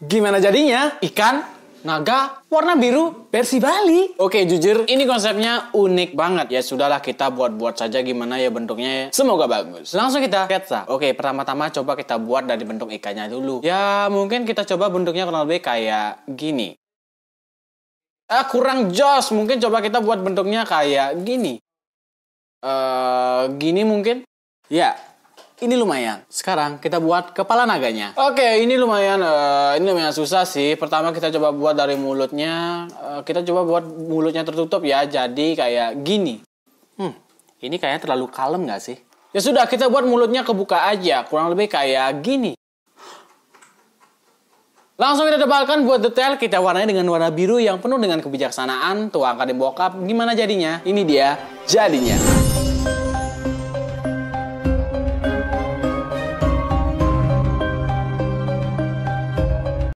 Gimana jadinya? Ikan, naga, warna biru, versi Bali. Oke, jujur, ini konsepnya unik banget. Ya sudahlah kita buat-buat saja gimana ya bentuknya. Semoga bagus. Langsung kita sketsa. Oke, pertama-tama coba kita buat dari bentuk ikannya dulu. Ya, mungkin kita coba bentuknya kurang lebih kayak gini. eh kurang jos. Mungkin coba kita buat bentuknya kayak gini. Eh, gini mungkin. Ya, ini lumayan. Sekarang kita buat kepala naganya. Oke, okay, ini lumayan uh, ini lumayan susah sih. Pertama kita coba buat dari mulutnya. Uh, kita coba buat mulutnya tertutup ya. Jadi kayak gini. Hmm, ini kayaknya terlalu kalem nggak sih? Ya sudah, kita buat mulutnya kebuka aja. Kurang lebih kayak gini. Langsung kita tebalkan buat detail, kita warnai dengan warna biru yang penuh dengan kebijaksanaan, tuangkan di bokap, gimana jadinya? Ini dia jadinya.